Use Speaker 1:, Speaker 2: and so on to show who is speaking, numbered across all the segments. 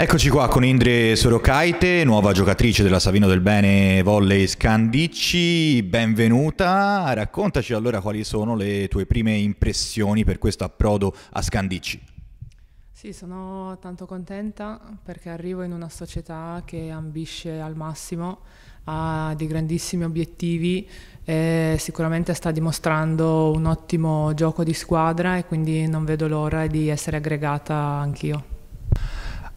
Speaker 1: Eccoci qua con Indre Sorocaite, nuova giocatrice della Savino del Bene Volley Scandicci, benvenuta, raccontaci allora quali sono le tue prime impressioni per questo approdo a Scandicci.
Speaker 2: Sì, sono tanto contenta perché arrivo in una società che ambisce al massimo, ha dei grandissimi obiettivi e sicuramente sta dimostrando un ottimo gioco di squadra e quindi non vedo l'ora di essere aggregata anch'io.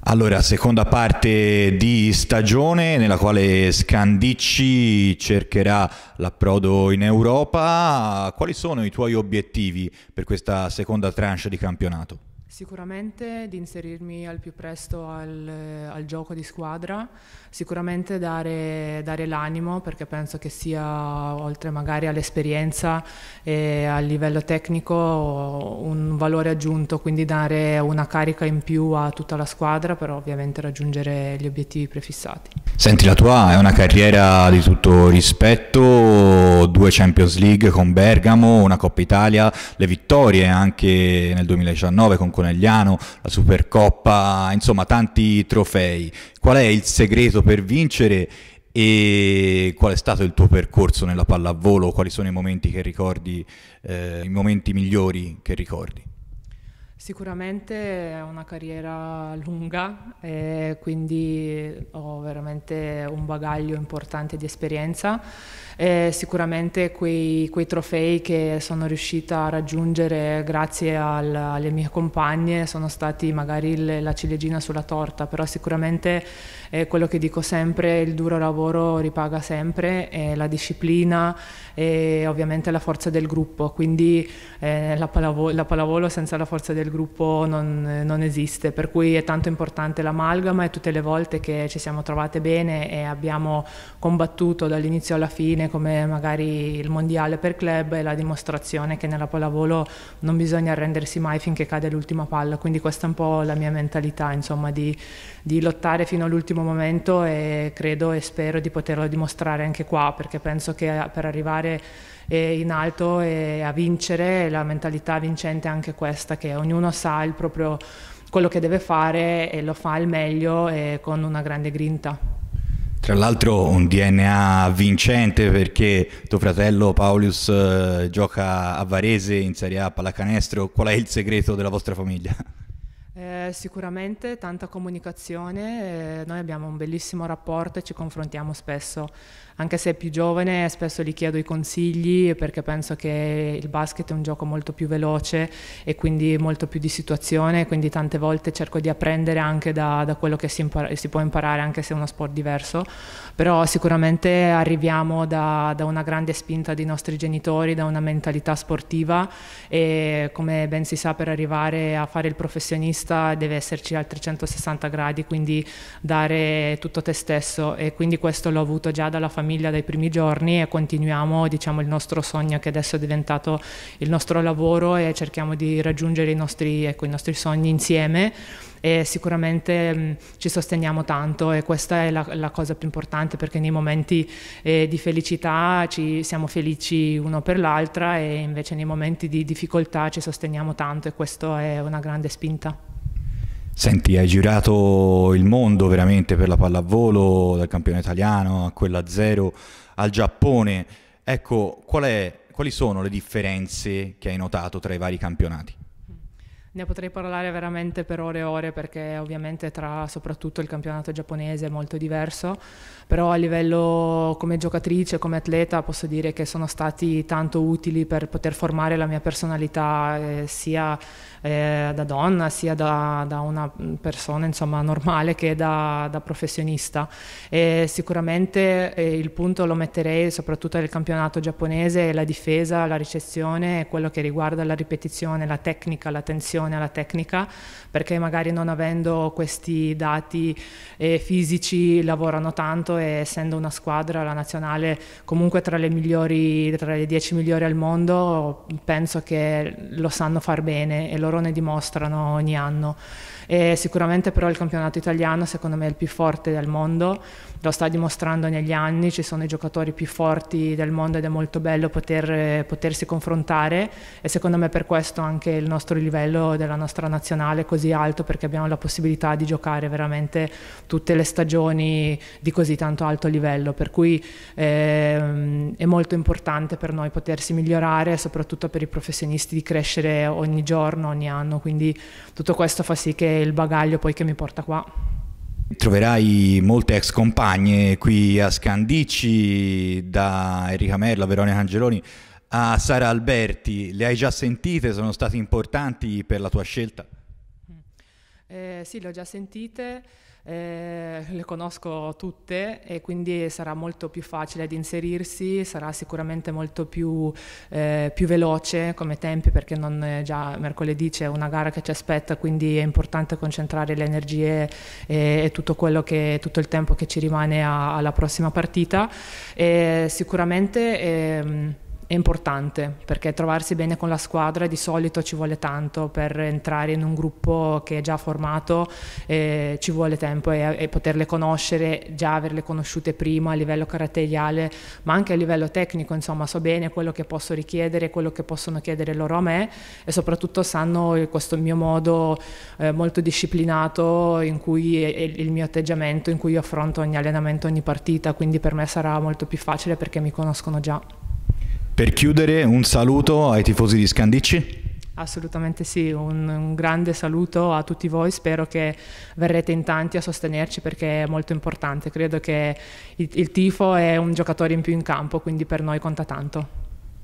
Speaker 1: Allora, seconda parte di stagione nella quale Scandicci cercherà l'approdo in Europa. Quali sono i tuoi obiettivi per questa seconda tranche di campionato?
Speaker 2: Sicuramente di inserirmi al più presto al, al gioco di squadra, sicuramente dare, dare, l'animo perché penso che sia, oltre magari all'esperienza e a livello tecnico, un valore aggiunto, quindi dare una carica in più a tutta la squadra per ovviamente raggiungere gli obiettivi prefissati.
Speaker 1: Senti, la tua è una carriera di tutto rispetto, due Champions League con Bergamo, una Coppa Italia, le vittorie anche nel 2019 con Conegliano, la Supercoppa, insomma tanti trofei. Qual è il segreto per vincere e qual è stato il tuo percorso nella pallavolo? Quali sono i momenti che ricordi, eh, i momenti migliori che ricordi?
Speaker 2: Sicuramente è una carriera lunga e quindi ho veramente un bagaglio importante di esperienza. E sicuramente quei, quei, trofei che sono riuscita a raggiungere grazie al, alle mie compagne sono stati magari le, la ciliegina sulla torta, però sicuramente eh, quello che dico sempre, il duro lavoro ripaga sempre, eh, la disciplina e ovviamente la forza del gruppo, quindi eh, la, pallavolo, la palavolo senza la forza del gruppo gruppo non, non, esiste, per cui è tanto importante l'amalgama e tutte le volte che ci siamo trovate bene e abbiamo combattuto dall'inizio alla fine come magari il mondiale per club è la dimostrazione che nella pallavolo non bisogna arrendersi mai finché cade l'ultima palla, quindi questa è un po' la mia mentalità insomma di, di lottare fino all'ultimo momento e credo e spero di poterlo dimostrare anche qua perché penso che per arrivare eh, in alto e a vincere la mentalità vincente è anche questa che ognuno ognuno sa il proprio quello che deve fare e lo fa al meglio e con una grande grinta.
Speaker 1: Tra l'altro un DNA vincente perché tuo fratello Paulus eh, gioca a Varese in Serie A pallacanestro, qual è il segreto della vostra famiglia?
Speaker 2: Eh, sicuramente tanta comunicazione, eh, noi abbiamo un bellissimo rapporto e ci confrontiamo spesso, anche se è più giovane spesso gli chiedo i consigli perché penso che il basket è un gioco molto più veloce e quindi molto più di situazione, quindi tante volte cerco di apprendere anche da, da quello che si, impara- si, può imparare anche se è uno sport diverso, però sicuramente arriviamo da, da una grande spinta dei nostri genitori, da una mentalità sportiva e come ben si sa per arrivare a fare il professionista vista deve esserci al 360 gradi, quindi dare tutto te stesso e quindi questo l'ho avuto già dalla famiglia dai primi giorni e continuiamo diciamo il nostro sogno che adesso è diventato il nostro lavoro e cerchiamo di raggiungere i nostri, ecco, i nostri sogni insieme e sicuramente mh, mm, ci sosteniamo tanto e questa è la, la, cosa più importante perché nei momenti eh, di felicità ci siamo felici uno per l'altra e invece nei momenti di difficoltà ci sosteniamo tanto e questa è una grande spinta.
Speaker 1: Senti, hai girato il mondo veramente per la pallavolo, dal campione italiano a quella zero, al Giappone. Ecco, qual è, quali sono le differenze che hai notato tra i vari campionati?
Speaker 2: Ne potrei parlare veramente per ore e ore perché ovviamente tra soprattutto il campionato giapponese è molto diverso, però a livello come giocatrice, come atleta posso dire che sono stati tanto utili per poter formare la mia personalità eh, sia eh, da donna sia da, da una persona insomma, normale che da, da professionista. E sicuramente eh, il punto lo metterei soprattutto nel campionato giapponese, la difesa, la ricezione, quello che riguarda la ripetizione, la tecnica, la tensione attenzione alla tecnica perché magari non avendo questi dati eh, fisici lavorano tanto e essendo una squadra, la nazionale comunque tra le migliori, tra le 10 migliori al mondo, penso che lo sanno far bene e loro ne dimostrano ogni anno. E sicuramente però il campionato italiano secondo me è il più forte del mondo, lo sta dimostrando negli anni, ci sono i giocatori più forti del mondo ed è molto bello poter, eh, potersi confrontare e secondo me per questo anche il nostro livello della nostra nazionale così alto perché abbiamo la possibilità di giocare veramente tutte le stagioni di così tanto alto livello, per cui eh, è molto importante per noi potersi migliorare, soprattutto per i professionisti di crescere ogni giorno, ogni anno, quindi tutto questo fa sì che il bagaglio poi che mi porta qua.
Speaker 1: Troverai molte ex compagne qui a Scandicci, da Enrica Merla, Veronica Angeloni, a Sara Alberti, le hai già sentite? Sono state importanti per la tua scelta?
Speaker 2: Eh, sì, le ho già sentite, eh, le conosco tutte e quindi sarà molto più facile ad inserirsi, sarà sicuramente molto più, eh, più veloce come tempi perché non già mercoledì c'è una gara che ci aspetta, quindi è importante concentrare le energie e, e tutto, che, tutto, il tempo che ci rimane a, alla prossima partita. E sicuramente... Ehm, è importante perché trovarsi bene con la squadra di solito ci vuole tanto per entrare in un gruppo che è già formato, eh, ci vuole tempo e, e, poterle conoscere, già averle conosciute prima a livello caratteriale, ma anche a livello tecnico, insomma so bene quello che posso richiedere, quello che possono chiedere loro a me e soprattutto sanno questo mio modo eh, molto disciplinato in cui è, il mio atteggiamento in cui io affronto ogni allenamento, ogni partita, quindi per me sarà molto più facile perché mi conoscono già.
Speaker 1: Per chiudere, un saluto ai tifosi di Scandicci.
Speaker 2: Assolutamente sì, un, un, grande saluto a tutti voi, spero che verrete in tanti a sostenerci perché è molto importante, credo che il, il tifo è un giocatore in più in campo, quindi per noi conta tanto.